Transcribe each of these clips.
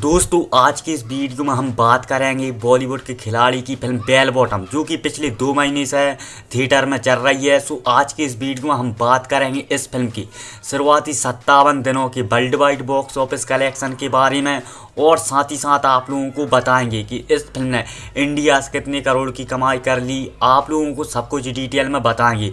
दोस्तों आज के इस वीडियो में हम बात करेंगे बॉलीवुड के खिलाड़ी की फिल्म बेल बॉटम जो कि पिछले दो महीने से थिएटर में चल रही है सो आज के इस वीडियो में हम बात करेंगे इस फिल्म की शुरुआती सत्तावन दिनों के world wide box office collection के बारे में और साथ ही साथ आप लोगों को बताएंगे कि इस फिल्म ने इंडिया से कितने करोड़ की कमाई कर ली आप लोगों को सब कुछ डिटेल में बताएंगे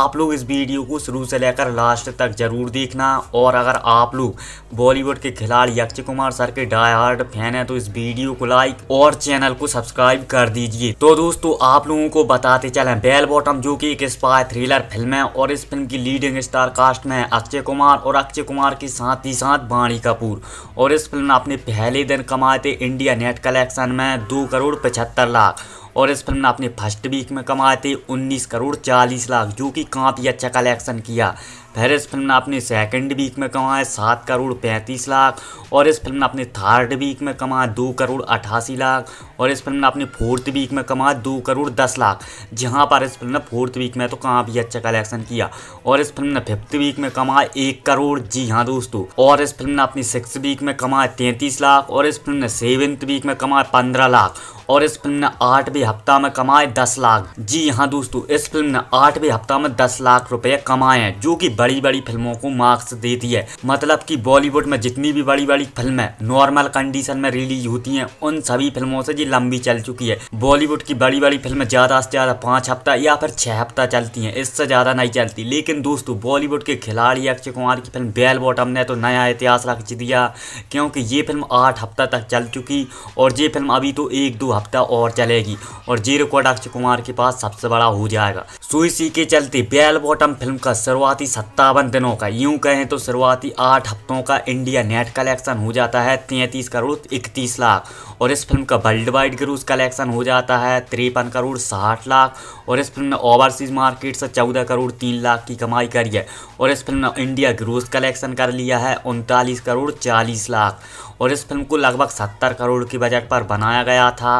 आप लोग इस वीडियो को शुरू से लेकर लास्ट तक ज़रूर देखना और अगर आप लोग बॉलीवुड के खिलाड़ी अक्षय कुमार सर के डाई हार्ड फैन है तो इस वीडियो को लाइक और चैनल को सब्सक्राइब कर दीजिए तो दोस्तों आप लोगों को बताते चले बेल बॉटम जो की एक स्पाई थ्रिलर फिल्म है और इस फिल्म की लीडिंग स्टार कास्ट में अक्षय कुमार और अक्षय कुमार के साथ ही साथ बाणी कपूर और इस फिल्म ने अपने पहले दिन कमाए थे इंडिया नेट कलेक्शन में दो करोड़ पचहत्तर लाख और इस फिल्म ने अपने फर्स्ट वीक में कमाए थे 19 करोड़ 40 लाख जो कि काफ़ी अच्छा कलेक्शन किया फिर इस फिल्म ने अपने सेकंड वीक में कमाए सात करोड़ पैंतीस लाख और इस फिल्म ने अपने थर्ड वीक में कमाए दो करोड़ अट्ठासी लाख और इस फिल्म ने अपने फोर्थ वीक में कमाए दो करोड़ दस लाख जहां पर इस फिल्म ने फोर्थ वीक में तो कहाँ भी अच्छा कलेक्शन किया और इस फिल्म ने फिफ्थ वीक में कमाए एक करोड़ जी हाँ दोस्तों और इस फिल्म ने अपनी सिक्स वीक में कमाए तैंतीस लाख और इस फिल्म ने सेवेंथ वीक में कमाए पंद्रह लाख और इस फिल्म ने आठवें हफ्ता में कमाए दस लाख जी हाँ दोस्तों इस फिल्म ने आठवें हफ्ता में दस लाख रुपए कमाए हैं जो कि बड़ी बड़ी फिल्मों को मार्क्स देती है मतलब कि बॉलीवुड में जितनी भी बड़ी बड़ी फिल्में नॉर्मल कंडीशन में रिलीज होती हैं उन सभी फिल्मों से ये लंबी चल चुकी है बॉलीवुड की बड़ी बड़ी फिल्में ज़्यादा से ज़्यादा पाँच हफ्ता या फिर छह हफ्ता चलती हैं इससे ज़्यादा नहीं चलती लेकिन दोस्तों बॉलीवुड के खिलाड़ी अक्षय कुमार की फिल्म बेल बॉटम ने तो नया इतिहास रख दिया क्योंकि ये फिल्म आठ हफ्ता तक चल चुकी और ये फिल्म अभी तो एक दो हफ्ता और चलेगी और ये रिकॉर्ड अक्षय कुमार के पास सबसे बड़ा हो जाएगा सुई सी के चलते बेल बॉटम फिल्म का शुरुआती सत्तावन दिनों का यूं कहें तो शुरुआती आठ हफ्तों का इंडिया नेट कलेक्शन हो जाता है तैंतीस करोड़ इकतीस लाख और इस फिल्म का वर्ल्ड वाइड ग्रूज कलेक्शन हो जाता है तिरपन करोड़ साठ लाख और इस फिल्म ने ओवरसीज मार्केट से चौदह करोड़ तीन लाख की कमाई करी है और इस फिल्म ने इंडिया ग्रूज कलेक्शन कर लिया है उनतालीस करोड़ चालीस लाख और इस फिल्म को लगभग सत्तर करोड़ के बजट पर बनाया गया था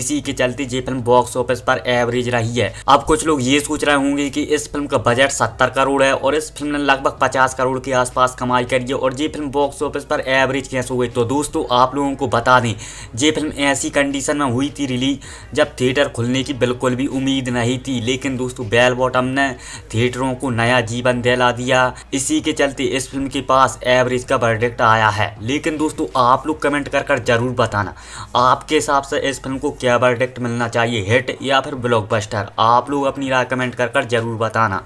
इसी के चलते ये फिल्म बॉक्स ऑफिस पर एवरेज रही है अब कुछ लोग ये सोच रहे होंगे कि इस फिल्म का बजट सत्तर करोड़ है और इस फिल्म ने लगभग पचास करोड़ के आसपास कमाई करी है और ये फिल्म बॉक्स ऑफिस पर एवरेज कैसे हो गई तो दोस्तों आप लोगों को बता दें ये फिल्म ऐसी कंडीशन में हुई थी रिलीज जब थिएटर खुलने की बिल्कुल भी उम्मीद नहीं थी लेकिन दोस्तों बेल बॉटम ने थिएटरों को नया जीवन दिला दिया इसी के चलते इस फिल्म के पास एवरेज का बर्डिक्ट आया है लेकिन दोस्तों आप लोग कमेंट कर कर जरूर बताना आपके हिसाब से इस फिल्म को क्या वर्डिक्ट मिलना चाहिए हिट या फिर ब्लॉकबस्टर आप लोग अपनी राय कमेंट कर कर जरूर बताना